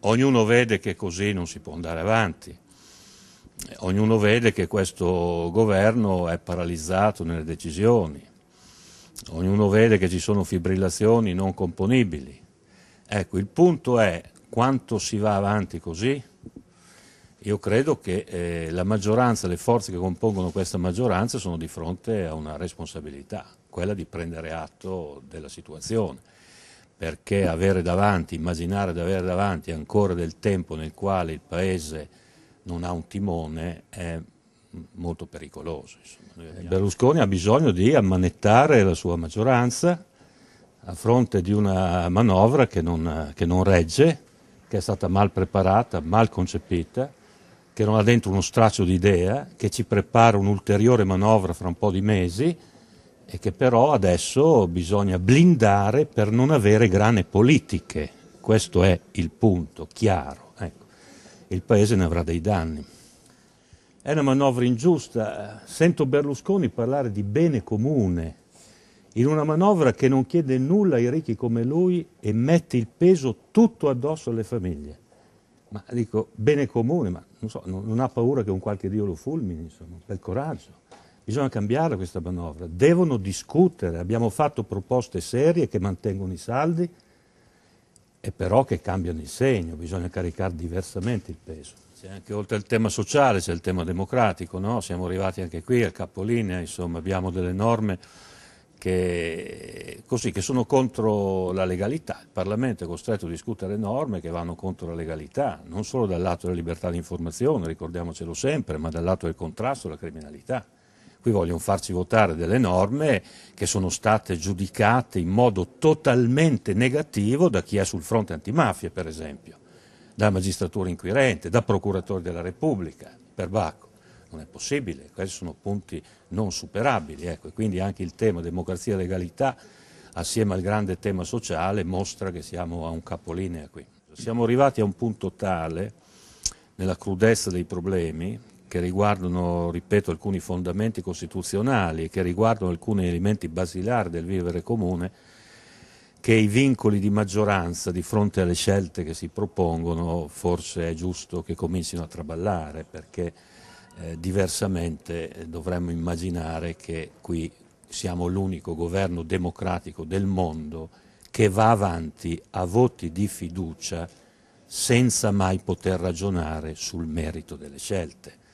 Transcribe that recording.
Ognuno vede che così non si può andare avanti. Ognuno vede che questo governo è paralizzato nelle decisioni. Ognuno vede che ci sono fibrillazioni non componibili. Ecco, il punto è quanto si va avanti così. Io credo che eh, la maggioranza, le forze che compongono questa maggioranza sono di fronte a una responsabilità, quella di prendere atto della situazione perché avere davanti, immaginare di avere davanti ancora del tempo nel quale il Paese non ha un timone è molto pericoloso. Berlusconi ha bisogno di ammanettare la sua maggioranza a fronte di una manovra che non, che non regge, che è stata mal preparata, mal concepita, che non ha dentro uno straccio di idea, che ci prepara un'ulteriore manovra fra un po' di mesi e che però adesso bisogna blindare per non avere grane politiche. Questo è il punto chiaro. Ecco. Il Paese ne avrà dei danni. È una manovra ingiusta. Sento Berlusconi parlare di bene comune. In una manovra che non chiede nulla ai ricchi come lui e mette il peso tutto addosso alle famiglie. Ma dico, bene comune, ma non, so, non, non ha paura che un qualche Dio lo fulmini, insomma, per coraggio. Bisogna cambiare questa manovra, devono discutere, abbiamo fatto proposte serie che mantengono i saldi e però che cambiano il segno, bisogna caricare diversamente il peso. C'è anche oltre al tema sociale, c'è il tema democratico, no? siamo arrivati anche qui al capolinea, insomma, abbiamo delle norme che, così, che, sono contro la legalità. Il Parlamento è costretto a discutere norme che vanno contro la legalità, non solo dal lato della libertà di informazione, ricordiamocelo sempre, ma dal lato del contrasto alla criminalità qui vogliono farci votare delle norme che sono state giudicate in modo totalmente negativo da chi è sul fronte antimafia, per esempio, da magistratura inquirente, da procuratore della Repubblica, per Bacco. Non è possibile, questi sono punti non superabili. Ecco. Quindi anche il tema democrazia e legalità, assieme al grande tema sociale, mostra che siamo a un capolinea qui. Siamo arrivati a un punto tale nella crudezza dei problemi che riguardano, ripeto, alcuni fondamenti costituzionali, che riguardano alcuni elementi basilari del vivere comune, che i vincoli di maggioranza di fronte alle scelte che si propongono forse è giusto che comincino a traballare, perché eh, diversamente eh, dovremmo immaginare che qui siamo l'unico governo democratico del mondo che va avanti a voti di fiducia senza mai poter ragionare sul merito delle scelte.